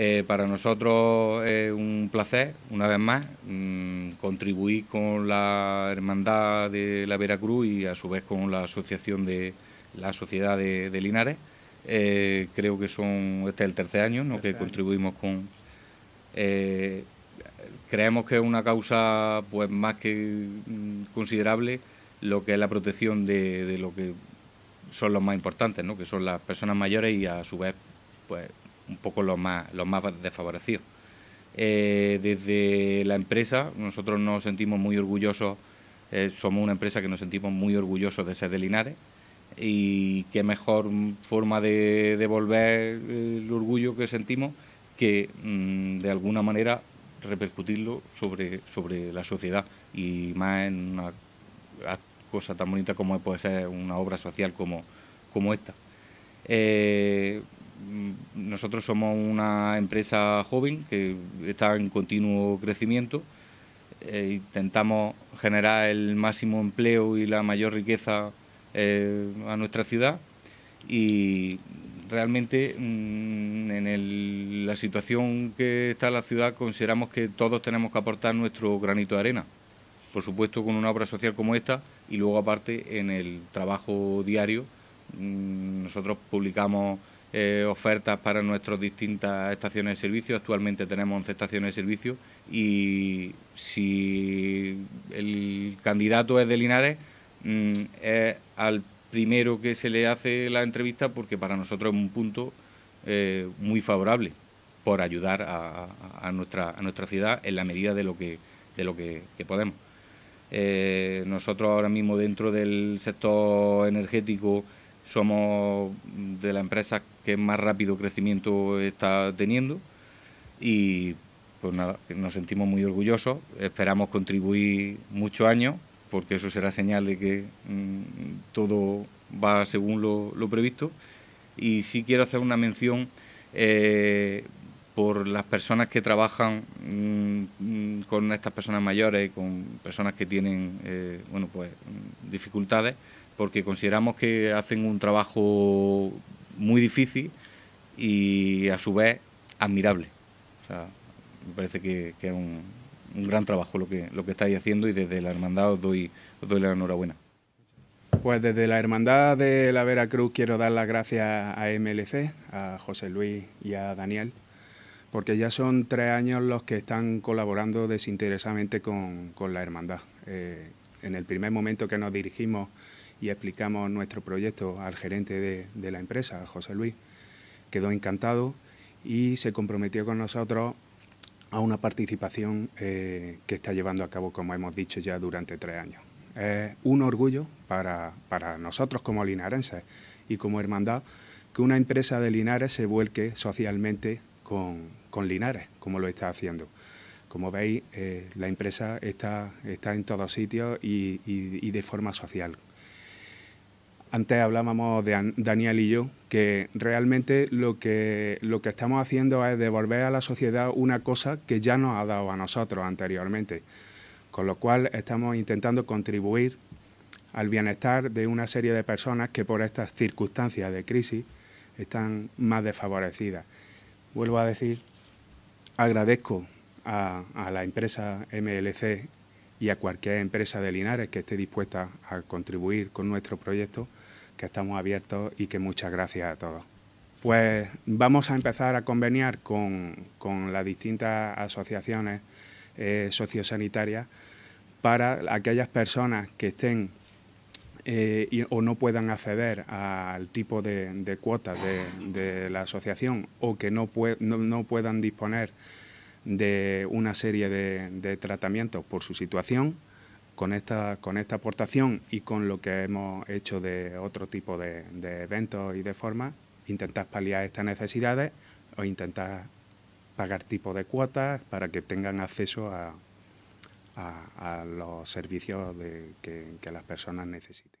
Eh, para nosotros es un placer, una vez más, mm, contribuir con la Hermandad de la Veracruz y a su vez con la Asociación de la Sociedad de, Linares. Eh, creo que son, este es el tercer año que contribuimos con... Eh, creemos que es una causa pues más que mm, considerable lo que es la protección de, de lo que son los más importantes, que son las personas mayores y a su vez pues un poco los más, los más desfavorecidos. Eh, desde la empresa, nosotros nos sentimos muy orgullosos, eh, somos una empresa que nos sentimos muy orgullosos de ser de Linares y qué mejor forma de devolver el orgullo que sentimos que mm, de alguna manera repercutirlo sobre, sobre la sociedad y más en una cosa tan bonita como puede ser una obra social como, como esta. Eh, Mm, nosotros somos una empresa joven que está en continuo crecimiento. Eh, intentamos generar el máximo empleo y la mayor riqueza eh, a nuestra ciudad y realmente mm, en la situación que está la ciudad consideramos que todos tenemos que aportar nuestro granito de arena, por supuesto con una obra social como esta y luego aparte en el trabajo diario mm, nosotros publicamos eh, ofertas para nuestras distintas estaciones de servicio. Actualmente tenemos 11 estaciones de servicio y si el candidato es de Linares, mm, es al primero que se le hace la entrevista porque para nosotros es un punto eh, muy favorable por ayudar a, nuestra, a nuestra ciudad en la medida de lo que, lo que, podemos. Eh, nosotros ahora mismo dentro del sector energético somos de la empresa que más rápido crecimiento está teniendo y pues nada, nos sentimos muy orgullosos, esperamos contribuir muchos años porque eso será señal de que mm, todo va según lo, previsto y sí quiero hacer una mención eh, por las personas que trabajan mm, con estas personas mayores, con personas que tienen eh, bueno, pues, dificultades, porque consideramos que hacen un trabajo muy difícil y a su vez admirable. me parece que, es un, gran trabajo lo que, lo que estáis haciendo y desde la hermandad os doy, doy la enhorabuena. Pues desde la Hermandad de la Veracruz quiero dar las gracias a MLC, a José Luis y a Daniel, porque ya son tres años los que están colaborando desinteresadamente con, la Hermandad. Eh, en el primer momento que nos dirigimos y explicamos nuestro proyecto al gerente de, la empresa, José Luis. Quedó encantado y se comprometió con nosotros a una participación eh, que está llevando a cabo, como hemos dicho ya, durante tres años. Es un orgullo para, nosotros como linarenses y como hermandad que una empresa de Linares se vuelque socialmente con, Linares, como lo está haciendo. Como veis, eh, la empresa está, está en todos sitios y de forma social, antes hablábamos de Daniel y yo, que realmente lo que, lo que estamos haciendo es devolver a la sociedad una cosa que ya nos ha dado a nosotros anteriormente, con lo cual estamos intentando contribuir al bienestar de una serie de personas que por estas circunstancias de crisis están más desfavorecidas. Vuelvo a decir, agradezco a, a la empresa MLC y a cualquier empresa de Linares que esté dispuesta a contribuir con nuestro proyecto, que estamos abiertos y que muchas gracias a todos. Pues vamos a empezar a conveniar con, las distintas asociaciones eh, sociosanitarias para aquellas personas que estén eh, o no puedan acceder al tipo de, cuotas de, la asociación o que no puedan disponer de una serie de, tratamientos por su situación. Con esta, con esta aportación y con lo que hemos hecho de otro tipo de, eventos y de formas, intentar paliar estas necesidades o intentar pagar tipos de cuotas para que tengan acceso a, los servicios de, que, que las personas necesiten.